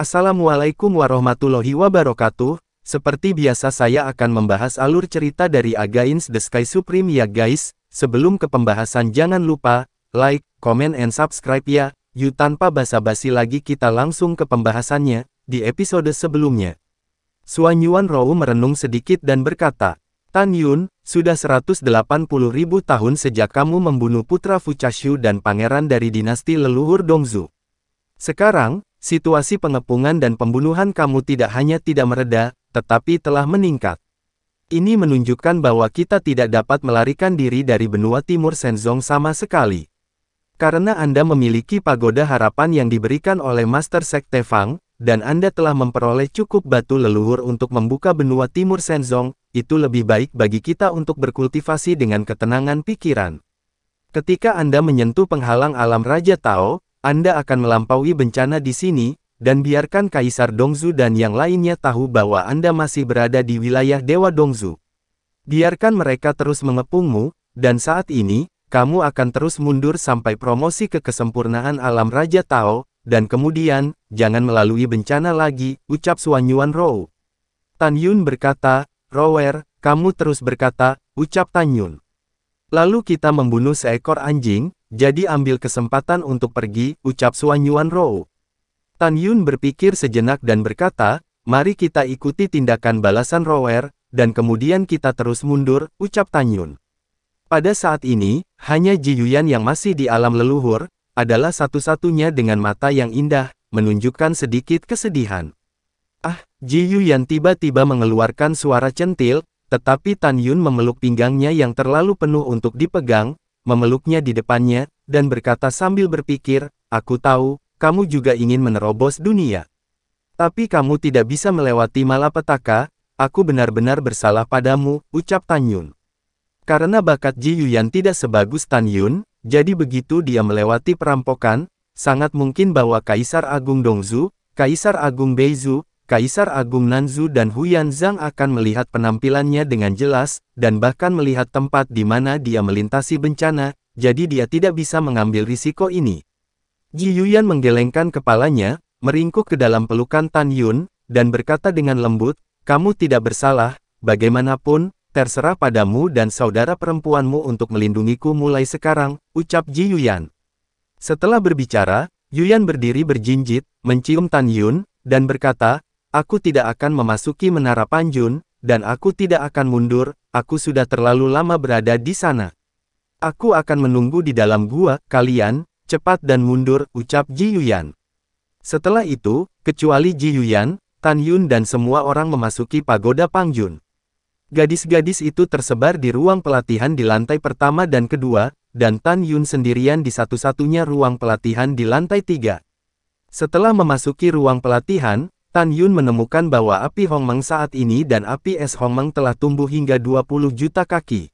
Assalamualaikum warahmatullahi wabarakatuh, seperti biasa saya akan membahas alur cerita dari Agains the Sky Supreme ya guys, sebelum ke pembahasan jangan lupa, like, comment and subscribe ya, yuk tanpa basa-basi lagi kita langsung ke pembahasannya, di episode sebelumnya. Suanyuan Yuan Rou merenung sedikit dan berkata, Tan Yun, sudah 180 ribu tahun sejak kamu membunuh putra Chashu dan pangeran dari dinasti leluhur Dongzu. Sekarang, situasi pengepungan dan pembunuhan kamu tidak hanya tidak mereda, tetapi telah meningkat. Ini menunjukkan bahwa kita tidak dapat melarikan diri dari benua timur Senzong sama sekali. Karena Anda memiliki pagoda harapan yang diberikan oleh Master Sekte Fang, dan Anda telah memperoleh cukup batu leluhur untuk membuka benua timur Senzong, itu lebih baik bagi kita untuk berkultivasi dengan ketenangan pikiran. Ketika Anda menyentuh penghalang alam Raja Tao, anda akan melampaui bencana di sini, dan biarkan Kaisar Dongzu dan yang lainnya tahu bahwa Anda masih berada di wilayah Dewa Dongzu. Biarkan mereka terus mengepungmu, dan saat ini, kamu akan terus mundur sampai promosi ke kesempurnaan alam Raja Tao, dan kemudian, jangan melalui bencana lagi, ucap Suan Yuan Rou. Tan Yun berkata, Rower, kamu terus berkata, ucap Tan Yun. Lalu kita membunuh seekor anjing, jadi ambil kesempatan untuk pergi, ucap Suan Yuan Rou. Tan Yun berpikir sejenak dan berkata, mari kita ikuti tindakan balasan Rower, dan kemudian kita terus mundur, ucap Tan Yun. Pada saat ini, hanya Ji Yuyan yang masih di alam leluhur, adalah satu-satunya dengan mata yang indah, menunjukkan sedikit kesedihan. Ah, Ji Yuyan tiba-tiba mengeluarkan suara centil, tetapi Tan Yun memeluk pinggangnya yang terlalu penuh untuk dipegang, memeluknya di depannya, dan berkata sambil berpikir, Aku tahu, kamu juga ingin menerobos dunia. Tapi kamu tidak bisa melewati malapetaka, aku benar-benar bersalah padamu, ucap Tan Yun. Karena bakat Ji Yuyan tidak sebagus Tan Yun, jadi begitu dia melewati perampokan, sangat mungkin bahwa Kaisar Agung Dongzu, Kaisar Agung Beizu, Kaisar Agung Nanzu dan Huyan Zhang akan melihat penampilannya dengan jelas, dan bahkan melihat tempat di mana dia melintasi bencana, jadi dia tidak bisa mengambil risiko ini. Ji Yuyan menggelengkan kepalanya, meringkuk ke dalam pelukan Tan Yun, dan berkata dengan lembut, kamu tidak bersalah, bagaimanapun, terserah padamu dan saudara perempuanmu untuk melindungiku mulai sekarang, ucap Ji Yuyan. Setelah berbicara, Yuyan berdiri berjinjit, mencium Tan Yun, dan berkata, Aku tidak akan memasuki menara Panjun, dan aku tidak akan mundur, aku sudah terlalu lama berada di sana. Aku akan menunggu di dalam gua, kalian, cepat dan mundur, ucap Ji Yuyan. Setelah itu, kecuali Ji Yuyan, Tan Yun dan semua orang memasuki pagoda Pangjun. Gadis-gadis itu tersebar di ruang pelatihan di lantai pertama dan kedua, dan Tan Yun sendirian di satu-satunya ruang pelatihan di lantai tiga. Setelah memasuki ruang pelatihan, Tan Yun menemukan bahwa api Hongmeng saat ini dan api es Hongmeng telah tumbuh hingga 20 juta kaki.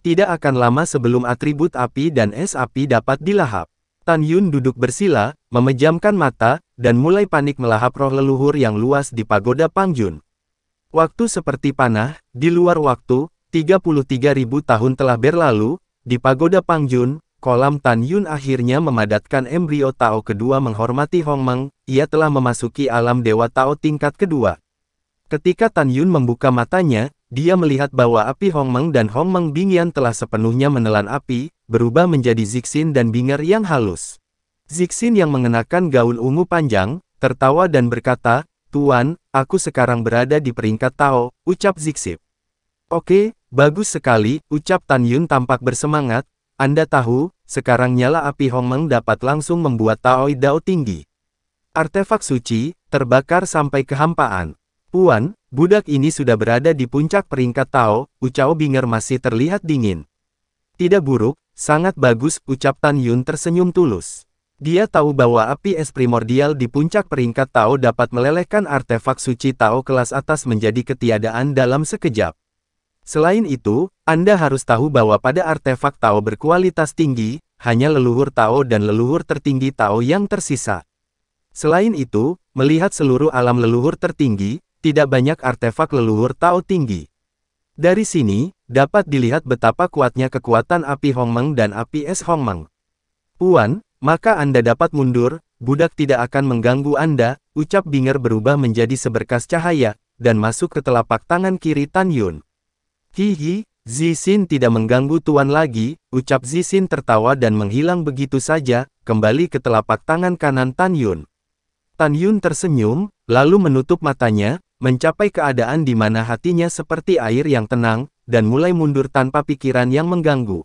Tidak akan lama sebelum atribut api dan es api dapat dilahap. Tan Yun duduk bersila, memejamkan mata, dan mulai panik melahap roh leluhur yang luas di pagoda Pangjun. Waktu seperti panah, di luar waktu, 33.000 tahun telah berlalu, di pagoda Pangjun, Kolam Tan Yun akhirnya memadatkan embrio Tao kedua menghormati Hong Meng, ia telah memasuki alam dewa Tao tingkat kedua. Ketika Tan Yun membuka matanya, dia melihat bahwa api Hong Meng dan Hong Meng Bingyan telah sepenuhnya menelan api, berubah menjadi Zixin dan Binger yang halus. Zixin yang mengenakan gaun ungu panjang, tertawa dan berkata, Tuan, aku sekarang berada di peringkat Tao, ucap Zixip. Oke, bagus sekali, ucap Tan Yun tampak bersemangat, anda tahu, sekarang nyala api Hong Meng dapat langsung membuat Taoi Dao tinggi. Artefak suci, terbakar sampai kehampaan. Puan, budak ini sudah berada di puncak peringkat Tao, Ucao Binger masih terlihat dingin. Tidak buruk, sangat bagus, ucap Tan Yun tersenyum tulus. Dia tahu bahwa api es primordial di puncak peringkat Tao dapat melelehkan artefak suci Tao kelas atas menjadi ketiadaan dalam sekejap. Selain itu, Anda harus tahu bahwa pada artefak Tao berkualitas tinggi, hanya leluhur Tao dan leluhur tertinggi Tao yang tersisa. Selain itu, melihat seluruh alam leluhur tertinggi, tidak banyak artefak leluhur Tao tinggi. Dari sini, dapat dilihat betapa kuatnya kekuatan api Hongmeng dan api es Hongmeng. Puan, maka Anda dapat mundur, budak tidak akan mengganggu Anda, ucap Binger berubah menjadi seberkas cahaya, dan masuk ke telapak tangan kiri Tan Yun. Hihi, Zisin tidak mengganggu tuan lagi, ucap Zisin tertawa dan menghilang begitu saja, kembali ke telapak tangan kanan Tan Yun. Tan Yun tersenyum, lalu menutup matanya, mencapai keadaan di mana hatinya seperti air yang tenang, dan mulai mundur tanpa pikiran yang mengganggu.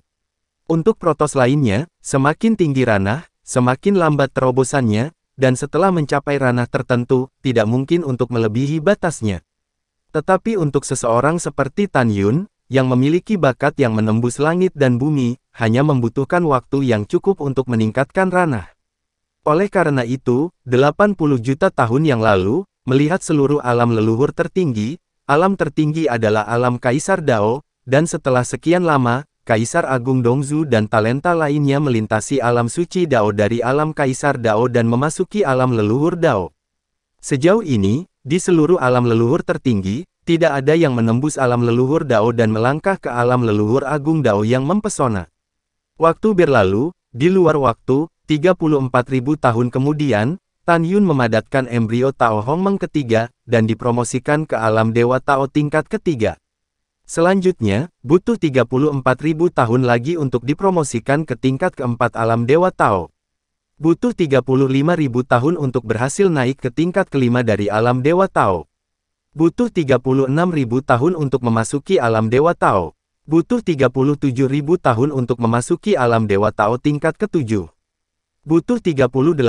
Untuk protos lainnya, semakin tinggi ranah, semakin lambat terobosannya, dan setelah mencapai ranah tertentu, tidak mungkin untuk melebihi batasnya. Tetapi untuk seseorang seperti Tan Yun, yang memiliki bakat yang menembus langit dan bumi, hanya membutuhkan waktu yang cukup untuk meningkatkan ranah. Oleh karena itu, 80 juta tahun yang lalu, melihat seluruh alam leluhur tertinggi, alam tertinggi adalah alam Kaisar Dao, dan setelah sekian lama, Kaisar Agung Dongzu dan talenta lainnya melintasi alam suci Dao dari alam Kaisar Dao dan memasuki alam leluhur Dao. Sejauh ini, di seluruh alam leluhur tertinggi, tidak ada yang menembus alam leluhur Dao dan melangkah ke alam leluhur agung Dao yang mempesona. Waktu berlalu, di luar waktu, 34.000 tahun kemudian, Tan Yun memadatkan embrio Tao Hong Meng ketiga, dan dipromosikan ke alam Dewa Tao tingkat ketiga. Selanjutnya, butuh 34.000 tahun lagi untuk dipromosikan ke tingkat keempat alam Dewa Tao. Butuh 35.000 tahun untuk berhasil naik ke tingkat kelima dari alam Dewa Tao. Butuh 36.000 tahun untuk memasuki alam Dewa Tao. Butuh 37.000 tahun untuk memasuki alam Dewa Tao tingkat ke-7. Butuh 38.000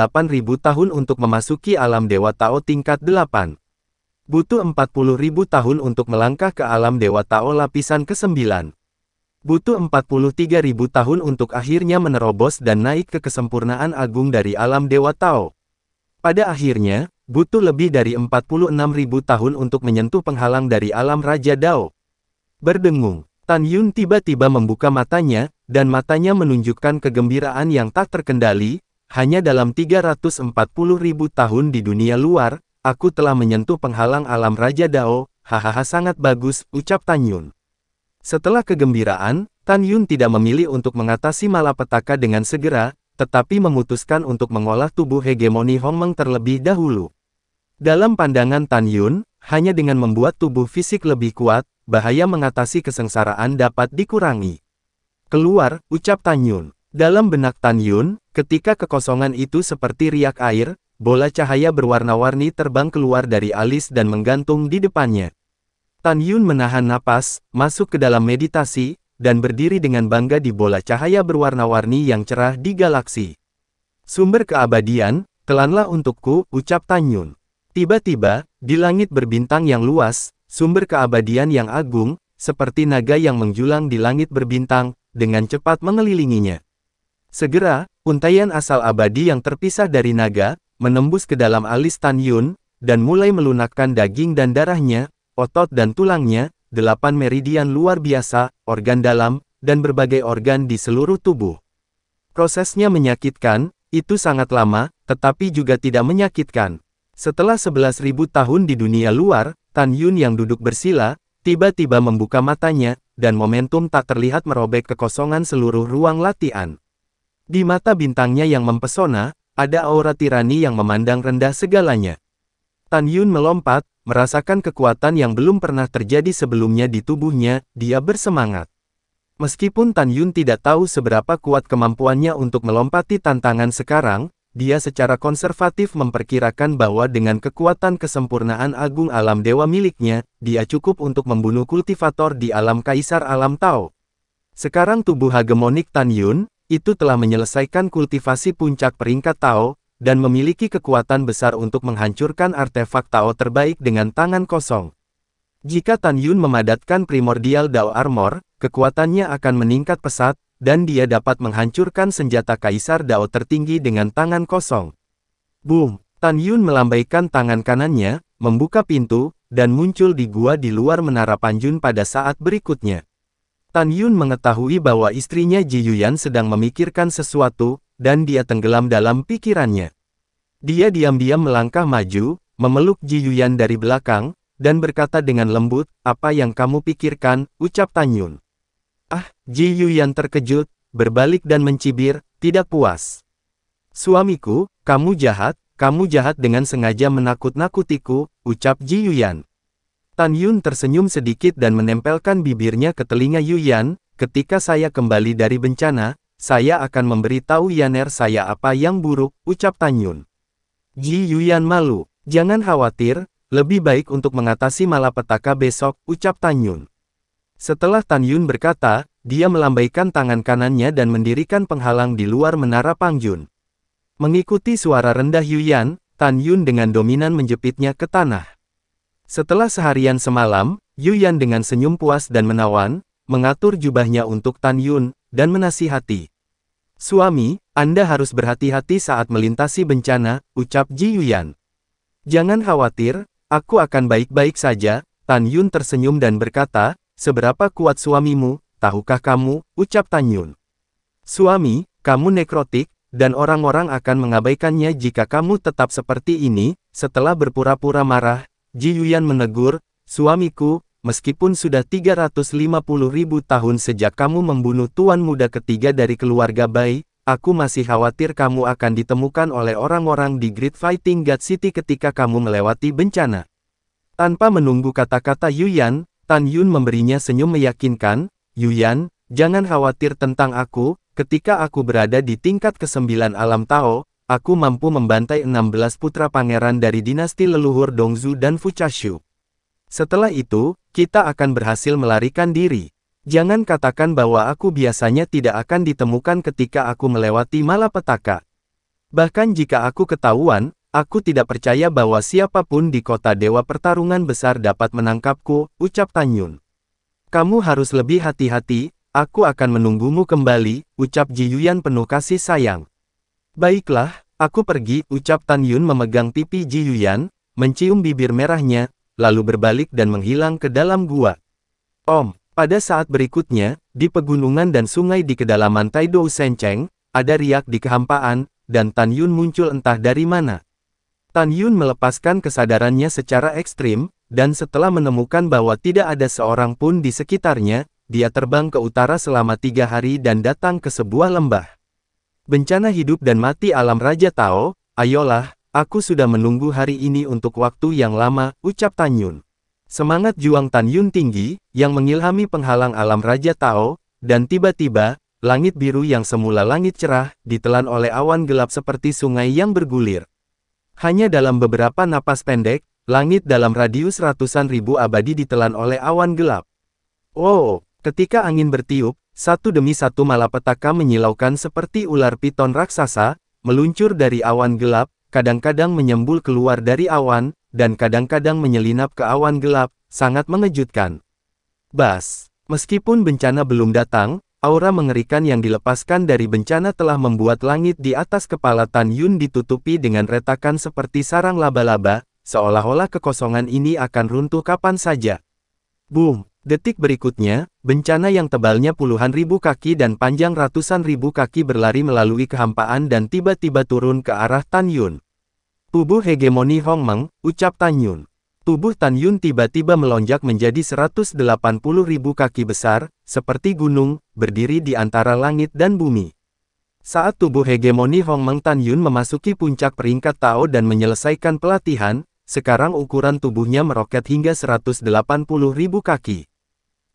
tahun untuk memasuki alam Dewa Tao tingkat 8. Butuh 40.000 tahun untuk melangkah ke alam Dewa Tao lapisan ke-9. Butuh ribu tahun untuk akhirnya menerobos dan naik ke kesempurnaan agung dari alam Dewa Tao. Pada akhirnya, butuh lebih dari ribu tahun untuk menyentuh penghalang dari alam Raja Dao. Berdengung, Tan Yun tiba-tiba membuka matanya, dan matanya menunjukkan kegembiraan yang tak terkendali, hanya dalam ribu tahun di dunia luar, aku telah menyentuh penghalang alam Raja Dao, hahaha sangat bagus, ucap Tan Yun. Setelah kegembiraan, Tan Yun tidak memilih untuk mengatasi malapetaka dengan segera, tetapi memutuskan untuk mengolah tubuh hegemoni Hong Meng terlebih dahulu. Dalam pandangan Tan Yun, hanya dengan membuat tubuh fisik lebih kuat, bahaya mengatasi kesengsaraan dapat dikurangi. Keluar, ucap Tan Yun. Dalam benak Tan Yun, ketika kekosongan itu seperti riak air, bola cahaya berwarna-warni terbang keluar dari alis dan menggantung di depannya. Tan Yun menahan napas, masuk ke dalam meditasi, dan berdiri dengan bangga di bola cahaya berwarna-warni yang cerah di galaksi. Sumber keabadian, kelanlah untukku, ucap Tan Yun. Tiba-tiba, di langit berbintang yang luas, sumber keabadian yang agung, seperti naga yang menjulang di langit berbintang, dengan cepat mengelilinginya. Segera, untayan asal abadi yang terpisah dari naga, menembus ke dalam alis Tan Yun, dan mulai melunakkan daging dan darahnya, otot dan tulangnya, delapan meridian luar biasa, organ dalam, dan berbagai organ di seluruh tubuh. Prosesnya menyakitkan, itu sangat lama, tetapi juga tidak menyakitkan. Setelah 11.000 tahun di dunia luar, Tan Yun yang duduk bersila, tiba-tiba membuka matanya, dan momentum tak terlihat merobek kekosongan seluruh ruang latihan. Di mata bintangnya yang mempesona, ada aura tirani yang memandang rendah segalanya. Tan Yun melompat, merasakan kekuatan yang belum pernah terjadi sebelumnya di tubuhnya, dia bersemangat. Meskipun Tan Yun tidak tahu seberapa kuat kemampuannya untuk melompati tantangan sekarang, dia secara konservatif memperkirakan bahwa dengan kekuatan kesempurnaan agung alam dewa miliknya, dia cukup untuk membunuh kultivator di alam kaisar alam Tao. Sekarang tubuh hegemonik Tan Yun, itu telah menyelesaikan kultivasi puncak peringkat Tao, dan memiliki kekuatan besar untuk menghancurkan artefak Tao terbaik dengan tangan kosong. Jika Tan Yun memadatkan primordial Dao Armor, kekuatannya akan meningkat pesat, dan dia dapat menghancurkan senjata Kaisar Dao tertinggi dengan tangan kosong. Boom! Tan Yun melambaikan tangan kanannya, membuka pintu, dan muncul di gua di luar menara Panjun pada saat berikutnya. Tan Yun mengetahui bahwa istrinya Ji Yuyan sedang memikirkan sesuatu, dan dia tenggelam dalam pikirannya. Dia diam-diam melangkah maju, memeluk Ji Yuyan dari belakang, dan berkata dengan lembut, apa yang kamu pikirkan, ucap Tanyun. Ah, Ji Yuyan terkejut, berbalik dan mencibir, tidak puas. Suamiku, kamu jahat, kamu jahat dengan sengaja menakut-nakutiku, ucap Ji Yuyan. Tan Yun tersenyum sedikit dan menempelkan bibirnya ke telinga Yuyan, ketika saya kembali dari bencana, saya akan memberitahu Yaner saya apa yang buruk, ucap Tanyun. Ji Yuyan malu, jangan khawatir, lebih baik untuk mengatasi malapetaka besok, ucap Tanyun. Setelah Tanyun berkata, dia melambaikan tangan kanannya dan mendirikan penghalang di luar menara Pangjun. Mengikuti suara rendah Yuyan, Tanyun dengan dominan menjepitnya ke tanah. Setelah seharian semalam, Yuyan dengan senyum puas dan menawan, mengatur jubahnya untuk Tanyun dan menasihati. Suami, Anda harus berhati-hati saat melintasi bencana, ucap Ji Yuyan. Jangan khawatir, aku akan baik-baik saja, Tan Yun tersenyum dan berkata, seberapa kuat suamimu, tahukah kamu, ucap Tan Yun. Suami, kamu nekrotik, dan orang-orang akan mengabaikannya jika kamu tetap seperti ini, setelah berpura-pura marah, Ji Yuyan menegur, suamiku, meskipun sudah 350 ribu tahun sejak kamu membunuh tuan muda ketiga dari keluarga Bai, aku masih khawatir kamu akan ditemukan oleh orang-orang di Great Fighting God City ketika kamu melewati bencana. Tanpa menunggu kata-kata Yuyan, Tan Yun memberinya senyum meyakinkan, Yuyan, jangan khawatir tentang aku, ketika aku berada di tingkat kesembilan alam Tao, aku mampu membantai 16 putra pangeran dari dinasti leluhur Dongzu dan Fuchashu. Setelah itu, kita akan berhasil melarikan diri. Jangan katakan bahwa aku biasanya tidak akan ditemukan ketika aku melewati malapetaka. Bahkan jika aku ketahuan, aku tidak percaya bahwa siapapun di kota Dewa Pertarungan Besar dapat menangkapku, ucap Tanyun. Kamu harus lebih hati-hati, aku akan menunggumu kembali, ucap Jiyuan penuh kasih sayang. Baiklah, aku pergi, ucap Tanyun memegang pipi Jiyuan, mencium bibir merahnya, lalu berbalik dan menghilang ke dalam gua. Om, pada saat berikutnya, di pegunungan dan sungai di kedalaman Taidou Senceng, ada riak di kehampaan, dan Tan Yun muncul entah dari mana. Tan Yun melepaskan kesadarannya secara ekstrim, dan setelah menemukan bahwa tidak ada seorang pun di sekitarnya, dia terbang ke utara selama tiga hari dan datang ke sebuah lembah. Bencana hidup dan mati alam Raja Tao, ayolah, Aku sudah menunggu hari ini untuk waktu yang lama, ucap Tan Yun. Semangat juang Tan Yun tinggi, yang mengilhami penghalang alam Raja Tao, dan tiba-tiba, langit biru yang semula langit cerah, ditelan oleh awan gelap seperti sungai yang bergulir. Hanya dalam beberapa napas pendek, langit dalam radius ratusan ribu abadi ditelan oleh awan gelap. Oh, ketika angin bertiup, satu demi satu malapetaka menyilaukan seperti ular piton raksasa, meluncur dari awan gelap, kadang-kadang menyembul keluar dari awan, dan kadang-kadang menyelinap ke awan gelap, sangat mengejutkan. Bas, meskipun bencana belum datang, aura mengerikan yang dilepaskan dari bencana telah membuat langit di atas kepala Tan Yun ditutupi dengan retakan seperti sarang laba-laba, seolah-olah kekosongan ini akan runtuh kapan saja. Boom! Detik berikutnya, bencana yang tebalnya puluhan ribu kaki dan panjang ratusan ribu kaki berlari melalui kehampaan dan tiba-tiba turun ke arah Tan Yun. Tubuh hegemoni Meng, ucap Tan Yun. Tubuh Tan Yun tiba-tiba melonjak menjadi 180 ribu kaki besar, seperti gunung, berdiri di antara langit dan bumi. Saat tubuh hegemoni Meng Tan Yun memasuki puncak peringkat Tao dan menyelesaikan pelatihan, sekarang ukuran tubuhnya meroket hingga 180 ribu kaki.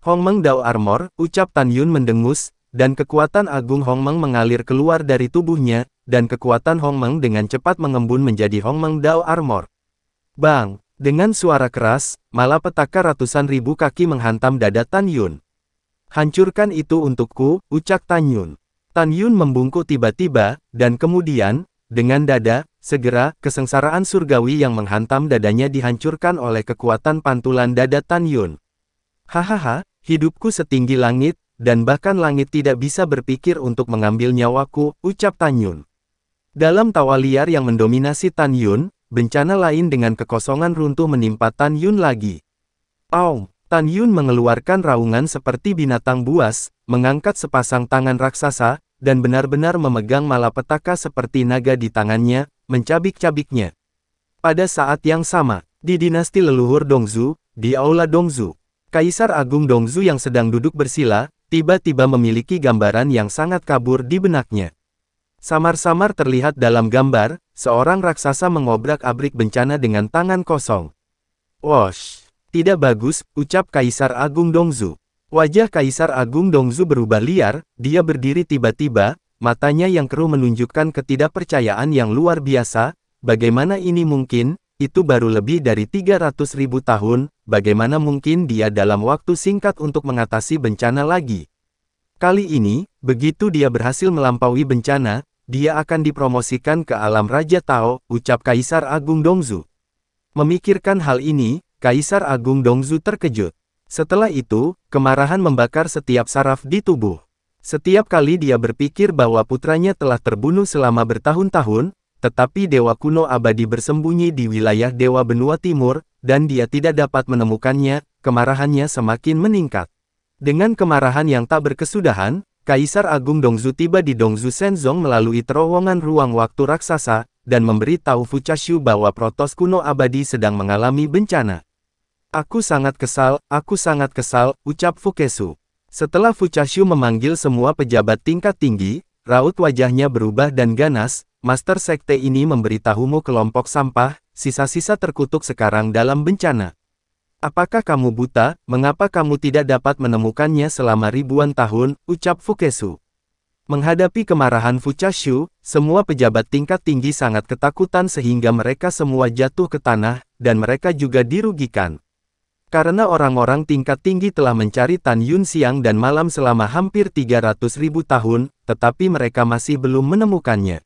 Hongmeng Dao Armor, ucap Tan Yun mendengus, dan kekuatan agung Hongmeng mengalir keluar dari tubuhnya, dan kekuatan Hongmeng dengan cepat mengembun menjadi Hongmeng Dao Armor. Bang! Dengan suara keras, malapetaka ratusan ribu kaki menghantam dada Tan Yun. Hancurkan itu untukku, ucap Tan Yun. Tan Yun membungkuk tiba-tiba, dan kemudian, dengan dada, segera, kesengsaraan surgawi yang menghantam dadanya dihancurkan oleh kekuatan pantulan dada Tan Yun. Hahaha, Hidupku setinggi langit, dan bahkan langit tidak bisa berpikir untuk mengambil nyawaku, ucap Tan Yun. Dalam tawa liar yang mendominasi Tan Yun, bencana lain dengan kekosongan runtuh menimpa Tan Yun lagi. Aum, Tan Yun mengeluarkan raungan seperti binatang buas, mengangkat sepasang tangan raksasa, dan benar-benar memegang malapetaka seperti naga di tangannya, mencabik-cabiknya. Pada saat yang sama, di dinasti leluhur Dongzu, di Aula Dongzu, Kaisar Agung Dongzu yang sedang duduk bersila, tiba-tiba memiliki gambaran yang sangat kabur di benaknya. Samar-samar terlihat dalam gambar, seorang raksasa mengobrak-abrik bencana dengan tangan kosong. Wosh! Tidak bagus, ucap Kaisar Agung Dongzu. Wajah Kaisar Agung Dongzu berubah liar, dia berdiri tiba-tiba, matanya yang keruh menunjukkan ketidakpercayaan yang luar biasa, bagaimana ini mungkin, itu baru lebih dari 300 ribu tahun, bagaimana mungkin dia dalam waktu singkat untuk mengatasi bencana lagi? Kali ini, begitu dia berhasil melampaui bencana, dia akan dipromosikan ke alam Raja Tao, ucap Kaisar Agung Dongzu. Memikirkan hal ini, Kaisar Agung Dongzu terkejut. Setelah itu, kemarahan membakar setiap saraf di tubuh. Setiap kali dia berpikir bahwa putranya telah terbunuh selama bertahun-tahun, tetapi dewa kuno abadi bersembunyi di wilayah dewa benua timur, dan dia tidak dapat menemukannya, kemarahannya semakin meningkat. Dengan kemarahan yang tak berkesudahan, Kaisar Agung Dongzu tiba di Dongzu Senzong melalui terowongan ruang waktu raksasa, dan memberi memberitahu Fuchashu bahwa protos kuno abadi sedang mengalami bencana. Aku sangat kesal, aku sangat kesal, ucap Fukesu. Setelah Fuchashu memanggil semua pejabat tingkat tinggi, raut wajahnya berubah dan ganas, Master Sekte ini memberitahumu kelompok sampah, sisa-sisa terkutuk sekarang dalam bencana. Apakah kamu buta, mengapa kamu tidak dapat menemukannya selama ribuan tahun, ucap Fukesu. Menghadapi kemarahan Fuchashu, semua pejabat tingkat tinggi sangat ketakutan sehingga mereka semua jatuh ke tanah, dan mereka juga dirugikan. Karena orang-orang tingkat tinggi telah mencari Tan Yun siang dan malam selama hampir 300 ribu tahun, tetapi mereka masih belum menemukannya.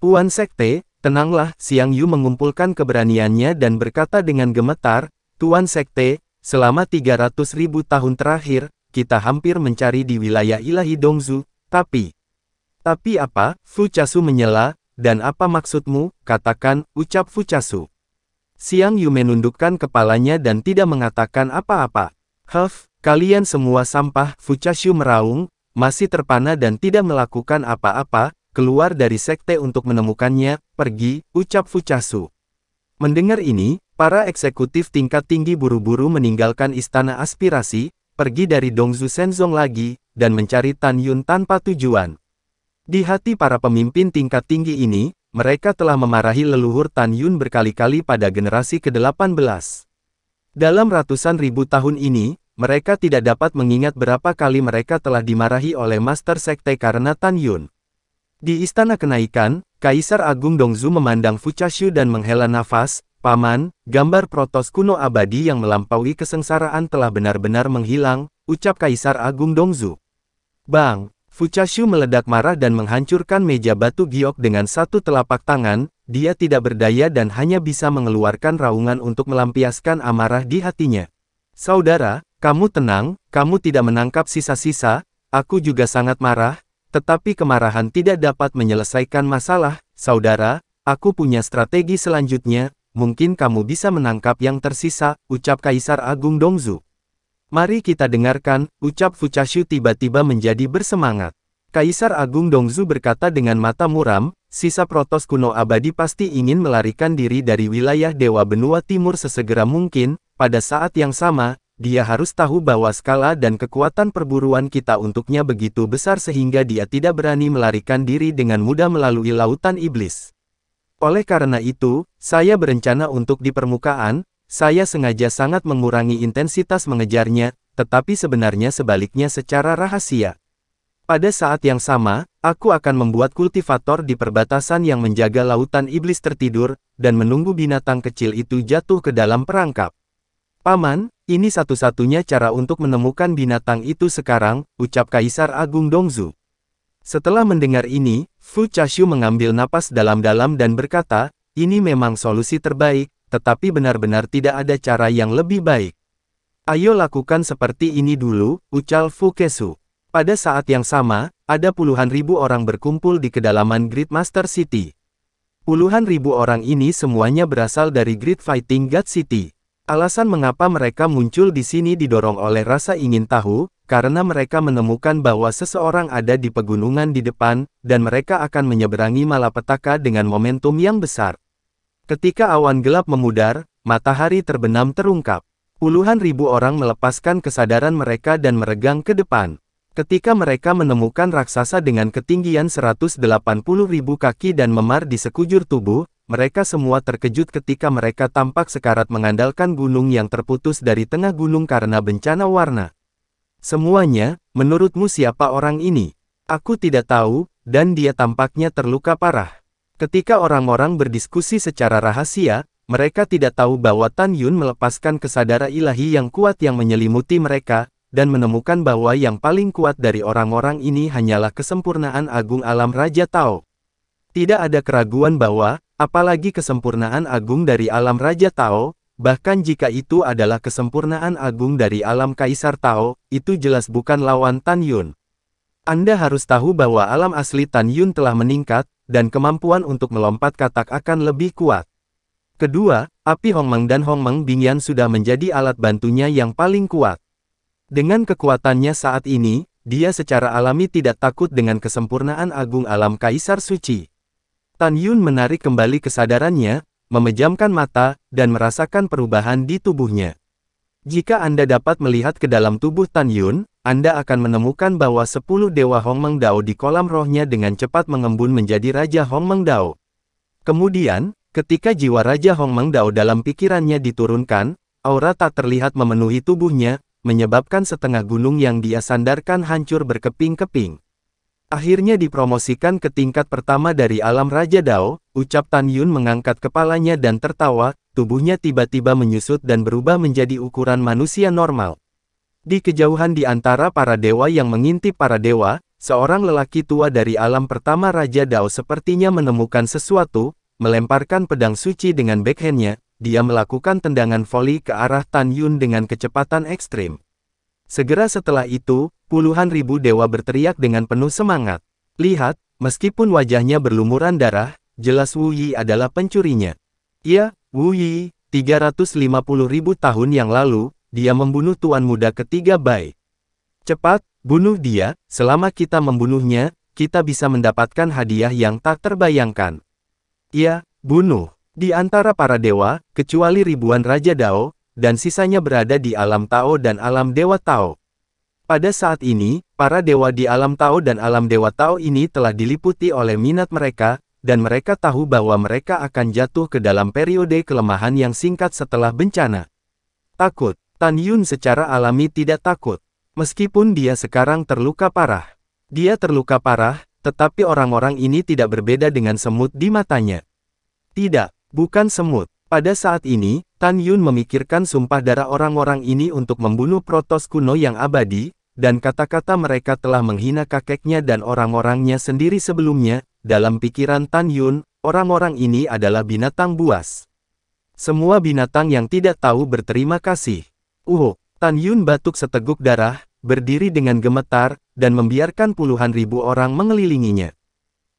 Puan Sekte, tenanglah, Siang Yu mengumpulkan keberaniannya dan berkata dengan gemetar, Tuan Sekte, selama 300 ribu tahun terakhir, kita hampir mencari di wilayah ilahi Dongzu, tapi... Tapi apa, Fu Casu menyela, dan apa maksudmu, katakan, ucap Fu Casu. Siang Yu menundukkan kepalanya dan tidak mengatakan apa-apa. Huff, kalian semua sampah, Fu Casu meraung, masih terpana dan tidak melakukan apa-apa, keluar dari sekte untuk menemukannya, pergi, ucap Fuchasu. Mendengar ini, para eksekutif tingkat tinggi buru-buru meninggalkan istana aspirasi, pergi dari Dongzu Senzong lagi, dan mencari Tan Yun tanpa tujuan. Di hati para pemimpin tingkat tinggi ini, mereka telah memarahi leluhur Tan Yun berkali-kali pada generasi ke-18. Dalam ratusan ribu tahun ini, mereka tidak dapat mengingat berapa kali mereka telah dimarahi oleh Master Sekte karena Tan Yun. Di Istana Kenaikan, Kaisar Agung Dongzu memandang Fuchashu dan menghela nafas, Paman, gambar protos kuno abadi yang melampaui kesengsaraan telah benar-benar menghilang, ucap Kaisar Agung Dongzu. Bang, Fuchashu meledak marah dan menghancurkan meja batu giok dengan satu telapak tangan, dia tidak berdaya dan hanya bisa mengeluarkan raungan untuk melampiaskan amarah di hatinya. Saudara, kamu tenang, kamu tidak menangkap sisa-sisa, aku juga sangat marah, tetapi kemarahan tidak dapat menyelesaikan masalah, saudara, aku punya strategi selanjutnya, mungkin kamu bisa menangkap yang tersisa, ucap Kaisar Agung Dongzu. Mari kita dengarkan, ucap Fuchashu tiba-tiba menjadi bersemangat. Kaisar Agung Dongzu berkata dengan mata muram, sisa protos kuno abadi pasti ingin melarikan diri dari wilayah Dewa Benua Timur sesegera mungkin, pada saat yang sama, dia harus tahu bahwa skala dan kekuatan perburuan kita untuknya begitu besar sehingga dia tidak berani melarikan diri dengan mudah melalui lautan iblis. Oleh karena itu, saya berencana untuk di permukaan, saya sengaja sangat mengurangi intensitas mengejarnya, tetapi sebenarnya sebaliknya secara rahasia. Pada saat yang sama, aku akan membuat kultivator di perbatasan yang menjaga lautan iblis tertidur, dan menunggu binatang kecil itu jatuh ke dalam perangkap. Paman, ini satu-satunya cara untuk menemukan binatang itu sekarang, ucap Kaisar Agung Dongzu. Setelah mendengar ini, Fu Chashu mengambil napas dalam-dalam dan berkata, ini memang solusi terbaik, tetapi benar-benar tidak ada cara yang lebih baik. Ayo lakukan seperti ini dulu, ucap Fu Kesu. Pada saat yang sama, ada puluhan ribu orang berkumpul di kedalaman Great Master City. Puluhan ribu orang ini semuanya berasal dari Great Fighting God City. Alasan mengapa mereka muncul di sini didorong oleh rasa ingin tahu, karena mereka menemukan bahwa seseorang ada di pegunungan di depan, dan mereka akan menyeberangi malapetaka dengan momentum yang besar. Ketika awan gelap memudar, matahari terbenam terungkap. Puluhan ribu orang melepaskan kesadaran mereka dan meregang ke depan. Ketika mereka menemukan raksasa dengan ketinggian 180 ribu kaki dan memar di sekujur tubuh, mereka semua terkejut ketika mereka tampak sekarat mengandalkan gunung yang terputus dari tengah gunung karena bencana warna. Semuanya, menurutmu siapa orang ini? Aku tidak tahu, dan dia tampaknya terluka parah. Ketika orang-orang berdiskusi secara rahasia, mereka tidak tahu bahwa Tan Yun melepaskan kesadaran ilahi yang kuat yang menyelimuti mereka, dan menemukan bahwa yang paling kuat dari orang-orang ini hanyalah kesempurnaan agung alam Raja Tao. Tidak ada keraguan bahwa, Apalagi kesempurnaan agung dari alam Raja Tao, bahkan jika itu adalah kesempurnaan agung dari alam Kaisar Tao, itu jelas bukan lawan Tan Yun. Anda harus tahu bahwa alam asli Tan Yun telah meningkat, dan kemampuan untuk melompat katak akan lebih kuat. Kedua, api Hongmeng dan Hongmeng Bingyan sudah menjadi alat bantunya yang paling kuat. Dengan kekuatannya saat ini, dia secara alami tidak takut dengan kesempurnaan agung alam Kaisar Suci. Tan Yun menarik kembali kesadarannya, memejamkan mata, dan merasakan perubahan di tubuhnya. Jika Anda dapat melihat ke dalam tubuh Tan Yun, Anda akan menemukan bahwa 10 Dewa Hongmeng Dao di kolam rohnya dengan cepat mengembun menjadi Raja Hong Hongmeng Dao. Kemudian, ketika jiwa Raja Hong Hongmeng Dao dalam pikirannya diturunkan, aura tak terlihat memenuhi tubuhnya, menyebabkan setengah gunung yang dia sandarkan hancur berkeping-keping. Akhirnya dipromosikan ke tingkat pertama dari alam Raja Dao, ucap Tan Yun mengangkat kepalanya dan tertawa, tubuhnya tiba-tiba menyusut dan berubah menjadi ukuran manusia normal. Di kejauhan di antara para dewa yang mengintip para dewa, seorang lelaki tua dari alam pertama Raja Dao sepertinya menemukan sesuatu, melemparkan pedang suci dengan backhandnya, dia melakukan tendangan voli ke arah Tan Yun dengan kecepatan ekstrim. Segera setelah itu, Puluhan ribu dewa berteriak dengan penuh semangat. Lihat, meskipun wajahnya berlumuran darah, jelas Wu Yi adalah pencurinya. Ya, Wu Yi, 350 ribu tahun yang lalu, dia membunuh tuan muda ketiga Bai. Cepat, bunuh dia, selama kita membunuhnya, kita bisa mendapatkan hadiah yang tak terbayangkan. Ya, bunuh. Di antara para dewa, kecuali ribuan Raja Dao, dan sisanya berada di alam Tao dan alam Dewa Tao. Pada saat ini, para dewa di alam Tao dan alam dewa Tao ini telah diliputi oleh minat mereka, dan mereka tahu bahwa mereka akan jatuh ke dalam periode kelemahan yang singkat setelah bencana. Takut, Tan Yun secara alami tidak takut. Meskipun dia sekarang terluka parah. Dia terluka parah, tetapi orang-orang ini tidak berbeda dengan semut di matanya. Tidak, bukan semut. Pada saat ini, Tan Yun memikirkan sumpah darah orang-orang ini untuk membunuh Protos kuno yang abadi, dan kata-kata mereka telah menghina kakeknya dan orang-orangnya sendiri sebelumnya, dalam pikiran Tan Yun, orang-orang ini adalah binatang buas. Semua binatang yang tidak tahu berterima kasih. Uh, Tan Yun batuk seteguk darah, berdiri dengan gemetar, dan membiarkan puluhan ribu orang mengelilinginya.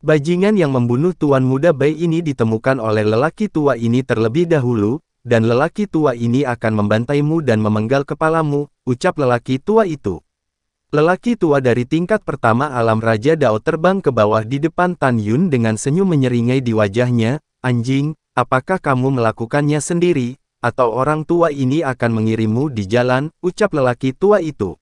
Bajingan yang membunuh tuan muda Bei ini ditemukan oleh lelaki tua ini terlebih dahulu, dan lelaki tua ini akan membantaimu dan memenggal kepalamu, ucap lelaki tua itu. Lelaki tua dari tingkat pertama alam Raja Dao terbang ke bawah di depan Tan Yun dengan senyum menyeringai di wajahnya, Anjing, apakah kamu melakukannya sendiri, atau orang tua ini akan mengirimmu di jalan, ucap lelaki tua itu.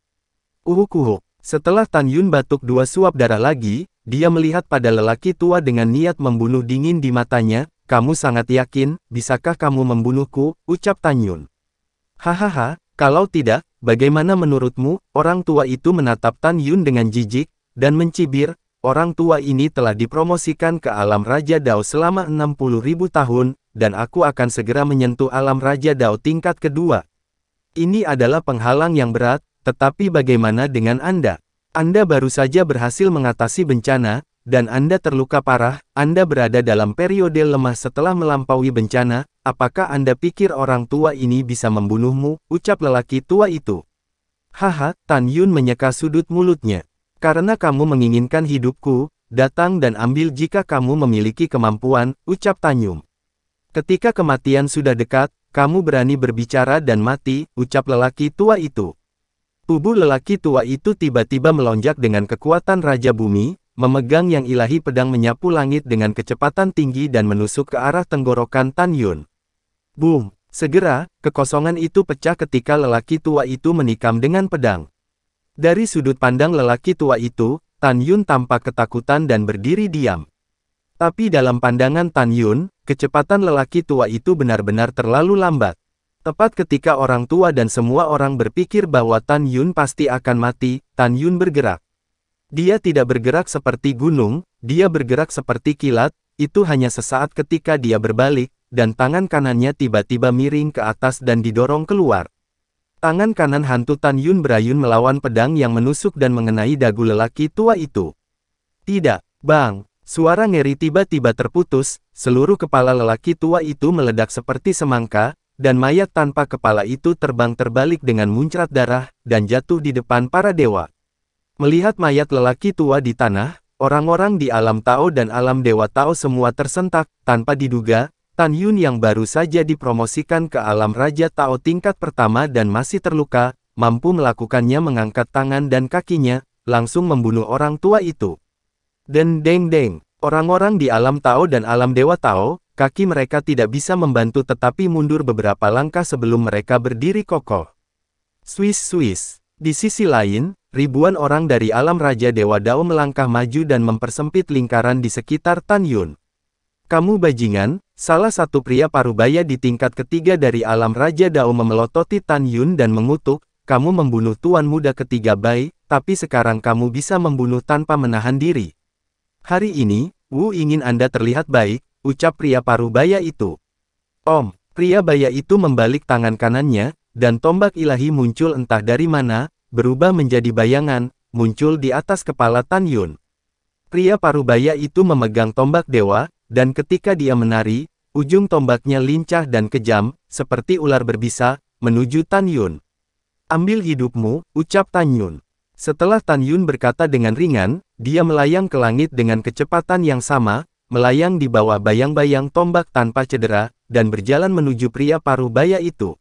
Uhuk-uhuk. Setelah Tan Yun batuk dua suap darah lagi, dia melihat pada lelaki tua dengan niat membunuh dingin di matanya, kamu sangat yakin, bisakah kamu membunuhku, ucap Tan Yun. Hahaha, kalau tidak, bagaimana menurutmu, orang tua itu menatap Tan Yun dengan jijik, dan mencibir, orang tua ini telah dipromosikan ke alam Raja Dao selama 60 ribu tahun, dan aku akan segera menyentuh alam Raja Dao tingkat kedua. Ini adalah penghalang yang berat, tetapi bagaimana dengan Anda? Anda baru saja berhasil mengatasi bencana, dan Anda terluka parah, Anda berada dalam periode lemah setelah melampaui bencana, apakah Anda pikir orang tua ini bisa membunuhmu, ucap lelaki tua itu. Haha, Tan Yun menyeka sudut mulutnya. Karena kamu menginginkan hidupku, datang dan ambil jika kamu memiliki kemampuan, ucap Tan Tanyum. Ketika kematian sudah dekat, kamu berani berbicara dan mati, ucap lelaki tua itu. Tubuh lelaki tua itu tiba-tiba melonjak dengan kekuatan Raja Bumi, Memegang yang ilahi pedang menyapu langit dengan kecepatan tinggi dan menusuk ke arah tenggorokan Tan Yun. Boom! Segera, kekosongan itu pecah ketika lelaki tua itu menikam dengan pedang. Dari sudut pandang lelaki tua itu, Tan Yun tampak ketakutan dan berdiri diam. Tapi dalam pandangan Tan Yun, kecepatan lelaki tua itu benar-benar terlalu lambat. Tepat ketika orang tua dan semua orang berpikir bahwa Tan Yun pasti akan mati, Tan Yun bergerak. Dia tidak bergerak seperti gunung, dia bergerak seperti kilat, itu hanya sesaat ketika dia berbalik, dan tangan kanannya tiba-tiba miring ke atas dan didorong keluar. Tangan kanan hantu Tan Yun berayun melawan pedang yang menusuk dan mengenai dagu lelaki tua itu. Tidak, Bang, suara Ngeri tiba-tiba terputus, seluruh kepala lelaki tua itu meledak seperti semangka, dan mayat tanpa kepala itu terbang terbalik dengan muncrat darah, dan jatuh di depan para dewa. Melihat mayat lelaki tua di tanah, orang-orang di alam Tao dan alam Dewa Tao semua tersentak, tanpa diduga, Tan Yun yang baru saja dipromosikan ke alam Raja Tao tingkat pertama dan masih terluka, mampu melakukannya mengangkat tangan dan kakinya, langsung membunuh orang tua itu. Dan deng deng, orang-orang di alam Tao dan alam Dewa Tao, kaki mereka tidak bisa membantu tetapi mundur beberapa langkah sebelum mereka berdiri kokoh. Swiss Swiss. Di sisi lain, ribuan orang dari alam Raja Dewa Dao melangkah maju dan mempersempit lingkaran di sekitar Tan Yun. Kamu bajingan, salah satu pria parubaya di tingkat ketiga dari alam Raja Dao memelototi Tan Yun dan mengutuk, kamu membunuh tuan muda ketiga bayi, tapi sekarang kamu bisa membunuh tanpa menahan diri. Hari ini, Wu ingin Anda terlihat baik, ucap pria parubaya itu. Om, pria baya itu membalik tangan kanannya, dan tombak ilahi muncul entah dari mana, berubah menjadi bayangan, muncul di atas kepala Tan Yun. Pria parubaya itu memegang tombak dewa, dan ketika dia menari, ujung tombaknya lincah dan kejam, seperti ular berbisa, menuju Tan Yun. Ambil hidupmu, ucap Tan Yun. Setelah Tan Yun berkata dengan ringan, dia melayang ke langit dengan kecepatan yang sama, melayang di bawah bayang-bayang tombak tanpa cedera, dan berjalan menuju pria parubaya itu.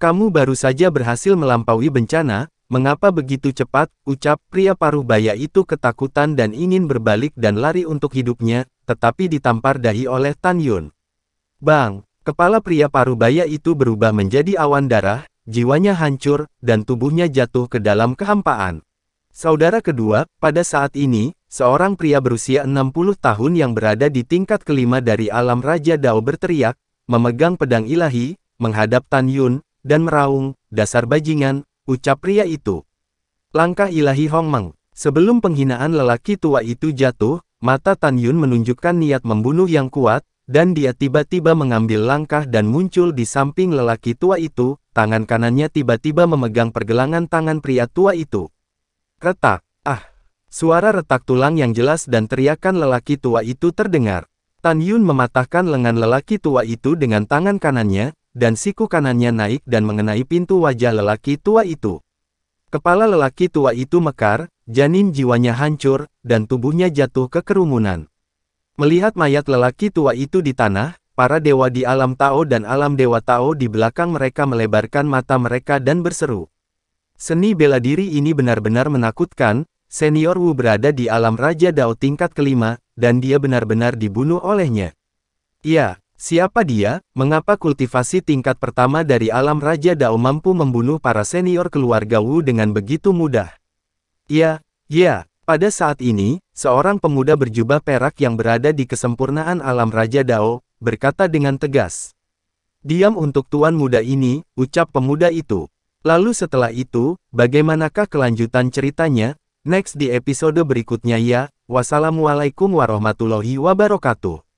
Kamu baru saja berhasil melampaui bencana, Mengapa begitu cepat, ucap pria paruh baya itu ketakutan dan ingin berbalik dan lari untuk hidupnya, tetapi ditampar dahi oleh Tan Yun. Bang, kepala pria paruh baya itu berubah menjadi awan darah, jiwanya hancur, dan tubuhnya jatuh ke dalam kehampaan. Saudara kedua, pada saat ini, seorang pria berusia 60 tahun yang berada di tingkat kelima dari alam Raja Dao berteriak, memegang pedang ilahi, menghadap Tan Yun, dan meraung, dasar bajingan, ucap pria itu. Langkah ilahi Hong Meng. Sebelum penghinaan lelaki tua itu jatuh, mata Tan Yun menunjukkan niat membunuh yang kuat, dan dia tiba-tiba mengambil langkah dan muncul di samping lelaki tua itu, tangan kanannya tiba-tiba memegang pergelangan tangan pria tua itu. Retak, ah, suara retak tulang yang jelas dan teriakan lelaki tua itu terdengar. Tan Yun mematahkan lengan lelaki tua itu dengan tangan kanannya, dan siku kanannya naik dan mengenai pintu wajah lelaki tua itu. Kepala lelaki tua itu mekar, janin jiwanya hancur, dan tubuhnya jatuh ke kerumunan. Melihat mayat lelaki tua itu di tanah, para dewa di alam Tao dan alam dewa Tao di belakang mereka melebarkan mata mereka dan berseru. Seni bela diri ini benar-benar menakutkan, senior Wu berada di alam Raja Dao tingkat kelima, dan dia benar-benar dibunuh olehnya. Iya, Siapa dia, mengapa kultivasi tingkat pertama dari alam Raja Dao mampu membunuh para senior keluarga Wu dengan begitu mudah? Ya, ya, pada saat ini, seorang pemuda berjubah perak yang berada di kesempurnaan alam Raja Dao, berkata dengan tegas. Diam untuk tuan muda ini, ucap pemuda itu. Lalu setelah itu, bagaimanakah kelanjutan ceritanya? Next di episode berikutnya ya, wassalamualaikum warahmatullahi wabarakatuh.